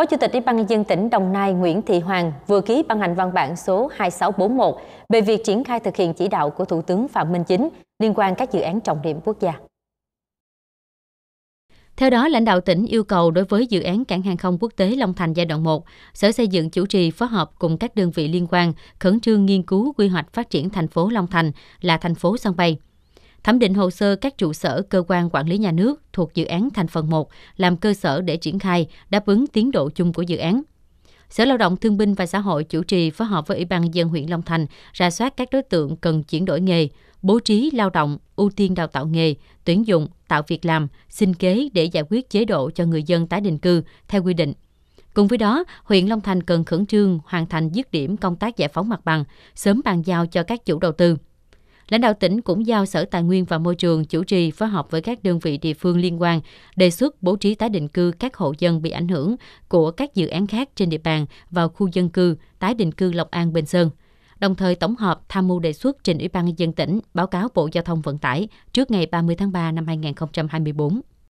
Phó Chủ tịch Ủy ban nhân dân tỉnh Đồng Nai Nguyễn Thị Hoàng vừa ký ban hành văn bản số 2641 về việc triển khai thực hiện chỉ đạo của Thủ tướng Phạm Minh Chính liên quan các dự án trọng điểm quốc gia. Theo đó, lãnh đạo tỉnh yêu cầu đối với dự án cảng hàng không quốc tế Long Thành giai đoạn 1, Sở Xây dựng chủ trì phối hợp cùng các đơn vị liên quan khẩn trương nghiên cứu quy hoạch phát triển thành phố Long Thành là thành phố sân bay – thẩm định hồ sơ các trụ sở cơ quan quản lý nhà nước thuộc dự án thành phần 1 làm cơ sở để triển khai đáp ứng tiến độ chung của dự án. Sở Lao động Thương binh và Xã hội chủ trì phối hợp với Ủy ban dân huyện Long Thành ra soát các đối tượng cần chuyển đổi nghề, bố trí lao động, ưu tiên đào tạo nghề, tuyển dụng, tạo việc làm, xin kế để giải quyết chế độ cho người dân tái định cư theo quy định. Cùng với đó, huyện Long Thành cần khẩn trương hoàn thành dứt điểm công tác giải phóng mặt bằng, sớm bàn giao cho các chủ đầu tư. Lãnh đạo tỉnh cũng giao Sở Tài nguyên và Môi trường chủ trì phối hợp với các đơn vị địa phương liên quan đề xuất bố trí tái định cư các hộ dân bị ảnh hưởng của các dự án khác trên địa bàn vào khu dân cư tái định cư Lộc An Bình Sơn. Đồng thời tổng hợp tham mưu đề xuất trình Ủy ban nhân dân tỉnh báo cáo Bộ Giao thông Vận tải trước ngày 30 tháng 3 năm 2024.